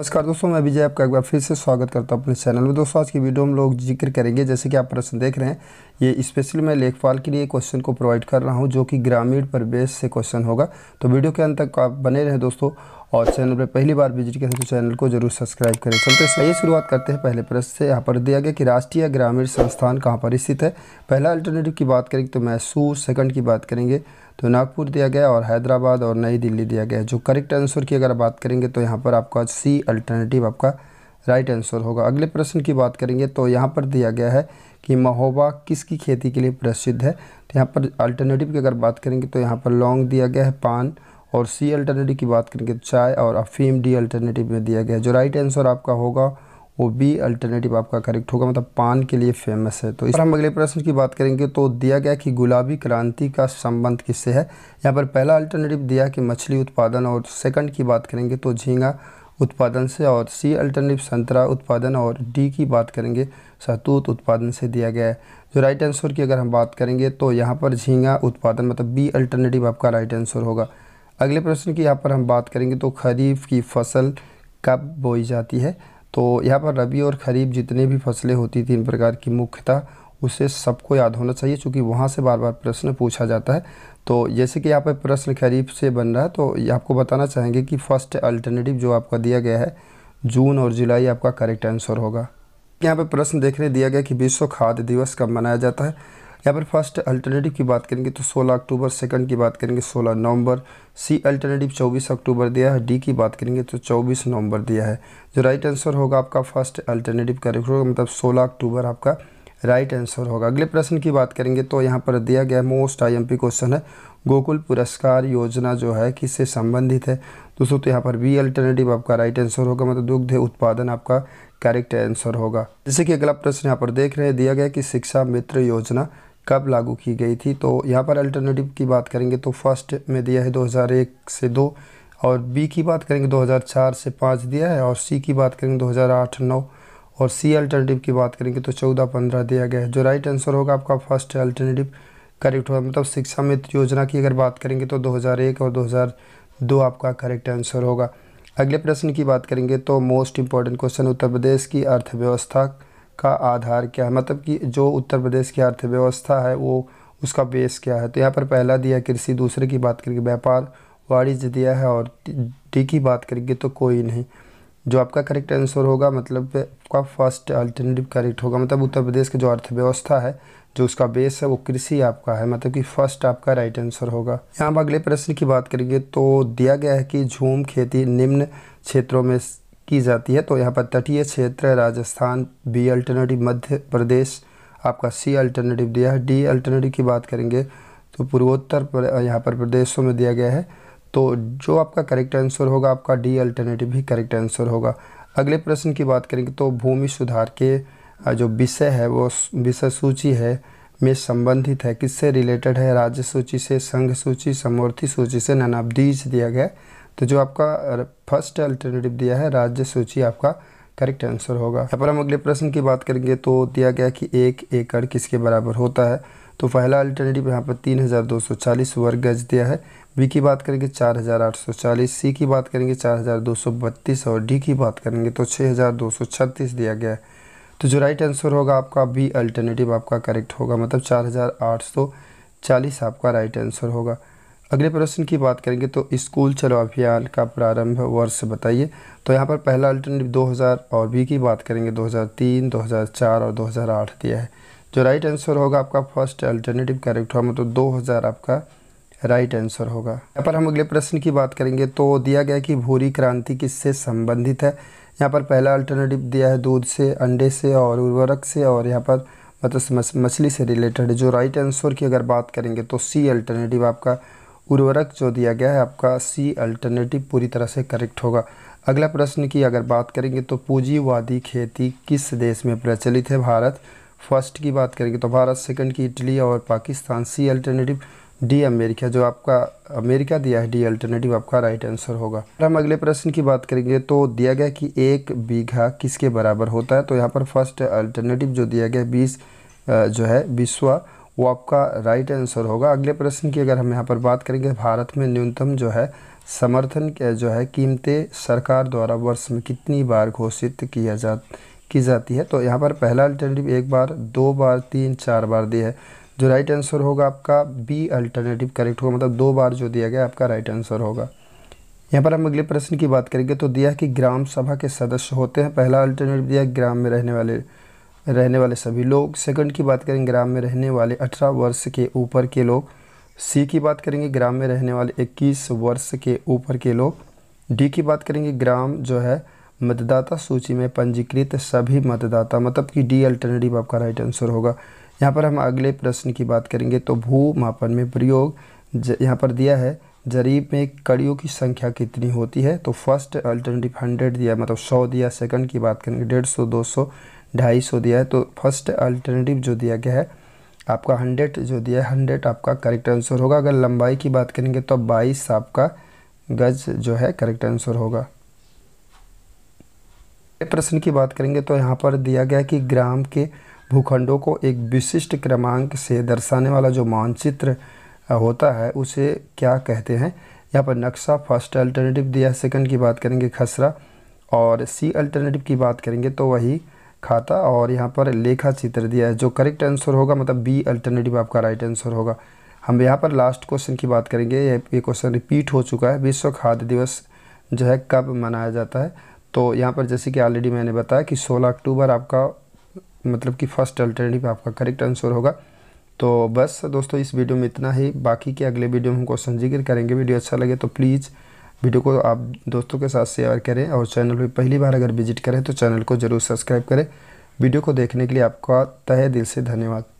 नमस्कार दोस्तों मैं विजय आपका एक बार फिर से स्वागत करता हूँ अपने चैनल में दोस्तों आज की वीडियो हम लोग जिक्र करेंगे जैसे कि आप प्रश्न देख रहे हैं ये स्पेशली मैं लेखपाल के लिए क्वेश्चन को प्रोवाइड कर रहा हूँ जो कि ग्रामीण परिवेश से क्वेश्चन होगा तो वीडियो के अंत तक आप बने रहें दोस्तों और चैनल पर पहली बार विजिट करें तो चैनल को जरूर सब्सक्राइब करें चलते सही शुरुआत करते हैं पहले प्रश्न से यहाँ पर दिया गया कि राष्ट्रीय ग्रामीण संस्थान कहाँ पर स्थित है पहला अल्टरनेटिव की बात करेंगे तो मैसूर सेकंड की बात करेंगे तो नागपुर दिया गया और हैदराबाद और नई दिल्ली दिया गया जो करेक्ट आंसर की अगर बात करेंगे तो यहाँ पर आपका सी अल्टरनेटिव आपका राइट आंसर होगा अगले प्रश्न की बात करेंगे तो यहाँ पर दिया गया है कि महोबा किसकी खेती के लिए प्रसिद्ध है तो यहाँ पर अल्टरनेटिव की अगर बात करेंगे तो यहाँ पर लौंग दिया गया है पान और सी अल्टरनेटिव की बात करेंगे तो चाय और अफीम डी अल्टरनेटिव में दिया गया है जो राइट आंसर आपका होगा वो बी अल्टरनेटिव आपका करेक्ट होगा मतलब पान के लिए फेमस है तो इस पर हम अगले प्रश्न की बात करेंगे तो दिया गया कि गुलाबी क्रांति का संबंध किससे है यहाँ पर पहला अल्टरनेटिव दिया कि मछली उत्पादन और सेकंड की बात करेंगे तो झींगा उत्पादन से और सी अल्टरनेटिव संतरा उत्पादन और डी की बात करेंगे सहतूत उत्पादन से दिया गया है जो राइट आंसर की अगर हम बात करेंगे तो यहाँ पर झींगा उत्पादन मतलब बी अल्टरनेटिव आपका राइट आंसर होगा अगले प्रश्न की यहाँ पर हम बात करेंगे तो खरीफ की फसल कब बोई जाती है तो यहाँ पर रबी और खरीफ जितने भी फसलें होती थी इन प्रकार की मुख्यतः उसे सबको याद होना चाहिए क्योंकि वहाँ से बार बार प्रश्न पूछा जाता है तो जैसे कि यहाँ पर प्रश्न खरीफ से बन रहा है तो आपको बताना चाहेंगे कि फ़र्स्ट अल्टरनेटिव जो आपका दिया गया है जून और जुलाई आपका करेक्ट आंसर होगा यहाँ पर प्रश्न देखने दिया गया कि विश्व खाद्य दिवस कब मनाया जाता है यहाँ पर फर्स्ट अल्टरनेटिव की बात करेंगे तो 16 अक्टूबर सेकंड की बात करेंगे 16 नवंबर सी अल्टरनेटिव 24 अक्टूबर दिया है डी की बात करेंगे तो 24 नवंबर दिया है जो राइट आंसर होगा आपका फर्स्ट अल्टरनेटिव करेक्ट होगा मतलब सोलह अक्टूबर आपका राइट आंसर होगा अगले प्रश्न की बात करेंगे तो यहाँ पर दिया गया मोस्ट पी क्वेश्चन है गोकुल पुरस्कार योजना जो है किससे संबंधित है दोस्तों तो यहाँ पर बी अल्टरनेटिव आपका राइट आंसर होगा मतलब दुग्ध उत्पादन आपका करेक्ट आंसर होगा जैसे कि अगला प्रश्न यहाँ पर देख रहे हैं दिया गया कि शिक्षा मित्र योजना कब लागू की गई थी तो यहाँ पर अल्टरनेटिव की बात करेंगे तो फर्स्ट में दिया है 2001 से दो और बी की बात करेंगे 2004 से पाँच दिया है और सी की बात करेंगे 2008 नौ और सी अल्टरनेटिव की बात करेंगे तो चौदह पंद्रह दिया गया है जो राइट आंसर होगा आपका फर्स्ट अल्टरनेटिव करेक्ट होगा मतलब शिक्षा मित्र योजना की अगर बात करेंगे तो दो और दो आपका करेक्ट आंसर होगा अगले प्रश्न की बात करेंगे तो most important question Uttar Pradesh की अर्थव्यवस्था का आधार क्या है मतलब कि जो उत्तर प्रदेश की अर्थव्यवस्था है वो उसका बेस क्या है तो यहाँ पर पहला दिया कृषि दूसरे की बात करेंगे व्यापार वाणिज्य दिया है और डी की बात करेंगे तो कोई नहीं जो आपका करेक्ट आंसर होगा मतलब आपका फर्स्ट अल्टरनेटिव करेक्ट होगा मतलब उत्तर प्रदेश की जो अर्थव्यवस्था है जो उसका बेस है वो कृषि आपका है मतलब कि फर्स्ट आपका राइट आंसर होगा यहाँ पर अगले प्रश्न की बात करेंगे तो दिया गया है कि झूम खेती निम्न क्षेत्रों में की जाती है तो यहाँ पर तटीय क्षेत्र राजस्थान बी अल्टरनेटिव मध्य प्रदेश आपका सी अल्टरनेटिव दिया है डी अल्टरनेटिव की बात करेंगे तो पूर्वोत्तर पर यहाँ पर प्रदेशों में दिया गया है तो जो आपका करेक्ट आंसर होगा आपका डी अल्टरनेटिव ही करेक्ट आंसर होगा अगले प्रश्न की बात करेंगे तो भूमि सुधार के जो विषय है वो विषय सूची है में संबंधित है किससे रिलेटेड है राज्य सूची से संघ सूची समवर्ती सूची से ननाबदीज दिया गया तो जो आपका फर्स्ट अल्टरनेटिव दिया है राज्य सूची आपका करेक्ट आंसर होगा यहाँ पर हम अगले प्रश्न की बात करेंगे तो दिया गया कि एक एकड़ किसके बराबर होता है तो पहला अल्टरनेटिव यहाँ पर तीन हज़ार दो सौ चालीस वर्ग गज दिया है बी की बात करेंगे चार हज़ार आठ सौ चालीस सी की बात करेंगे चार हज़ार दो सौ बत्तीस और डी की बात करेंगे तो छः हज़ार दो सौ छत्तीस दिया गया है तो जो राइट आंसर होगा आपका बी अल्टरनेटिव आपका करेक्ट होगा मतलब चार हज़ार आठ सौ चालीस आपका राइट आंसर होगा अगले प्रश्न की बात करेंगे तो स्कूल चलो अभियान का प्रारंभ वर्ष बताइए तो यहाँ पर पहला अल्टरनेटिव 2000 और बी की बात करेंगे 2003, 2004 और 2008 दिया है जो राइट आंसर होगा आपका फर्स्ट अल्टरनेटिव करेक्ट होगा मतलब 2000 आपका राइट आंसर होगा यहाँ पर हम अगले प्रश्न की बात करेंगे तो दिया गया कि भूरी क्रांति किससे संबंधित है यहाँ पर पहला अल्टरनेटिव दिया है दूध से अंडे से और उर्वरक से और यहाँ पर मतलब मछली से रिलेटेड जो राइट आंसर की अगर बात करेंगे तो सी अल्टरनेटिव आपका उर्वरक जो दिया गया है आपका सी अल्टरनेटिव पूरी तरह से करेक्ट होगा अगला प्रश्न की अगर बात करेंगे तो पूंजीवादी खेती किस देश में प्रचलित है भारत फर्स्ट की बात करेंगे तो भारत सेकंड की इटली और Pakistan C alternative D America जो आपका अमेरिका दिया है डी अल्टरनेटिव आपका राइट आंसर होगा हम अगले प्रश्न की बात करेंगे तो दिया गया कि एक बीघा किसके बराबर होता है तो यहाँ पर फर्स्ट अल्टरनेटिव जो दिया गया बीस जो है बीसवा वो आपका राइट आंसर होगा अगले प्रश्न की अगर हम यहाँ पर बात करेंगे भारत में न्यूनतम जो है समर्थन जो है कीमतें सरकार द्वारा वर्ष में कितनी बार घोषित किया जा की जाती है तो यहाँ पर पहला अल्टरनेटिव एक बार दो बार तीन चार बार दिया है जो राइट आंसर होगा आपका बी अल्टरनेटिव करेक्ट होगा मतलब दो बार जो दिया गया आपका राइट आंसर होगा यहाँ पर हम अगले प्रश्न की बात करेंगे तो दिया कि ग्राम सभा के सदस्य होते हैं पहला अल्टरनेटिव दिया ग्राम में रहने वाले रहने वाले सभी लोग सेकंड की बात करें ग्राम में रहने वाले अठारह वर्ष के ऊपर के लोग सी की बात करेंगे ग्राम में रहने वाले इक्कीस वर्ष के ऊपर के लोग डी की बात करेंगे ग्राम जो है मतदाता सूची में पंजीकृत सभी मतदाता मतलब कि डी अल्टरनेटिव आपका राइट आंसर होगा यहाँ पर हम अगले प्रश्न की बात करेंगे तो भू मापन में प्रयोग यहाँ पर दिया है जरीब में कड़ियों की संख्या कितनी होती है तो फर्स्ट अल्टरनेटिव हंड्रेड दिया मतलब सौ दिया सेकंड की बात करेंगे डेढ़ सौ दो सौ ढाई सौ दिया है तो फर्स्ट अल्टरनेटिव जो दिया गया है आपका हंड्रेड जो दिया है हंड्रेड आपका करेक्ट आंसर होगा अगर लंबाई की बात करेंगे तो बाईस आपका गज जो है करेक्ट आंसर होगा प्रश्न की बात करेंगे तो यहाँ पर दिया गया कि ग्राम के भूखंडों को एक विशिष्ट क्रमांक से दर्शाने वाला जो मानचित्र होता है उसे क्या कहते हैं यहाँ पर नक्शा फर्स्ट अल्टरनेटिव दिया सेकंड की बात करेंगे खसरा और सी अल्टरनेटिव की बात करेंगे तो वही खाता और यहाँ पर लेखा चित्र दिया है जो करेक्ट आंसर होगा मतलब बी अल्टरनेटिव आपका राइट आंसर होगा हम यहाँ पर लास्ट क्वेश्चन की बात करेंगे ये क्वेश्चन रिपीट हो चुका है विश्व खाद्य दिवस जो है कब मनाया जाता है तो यहाँ पर जैसे कि ऑलरेडी मैंने बताया कि 16 अक्टूबर आपका मतलब कि फर्स्ट अल्टरनेटिव आपका करेक्ट आंसर होगा तो बस दोस्तों इस वीडियो में इतना ही बाकी के अगले वीडियो में हम क्वेश्चन जिक्र करेंगे वीडियो अच्छा लगे तो प्लीज़ वीडियो को आप दोस्तों के साथ शेयर करें और चैनल पर पहली बार अगर विजिट करें तो चैनल को ज़रूर सब्सक्राइब करें वीडियो को देखने के लिए आपका तहे दिल से धन्यवाद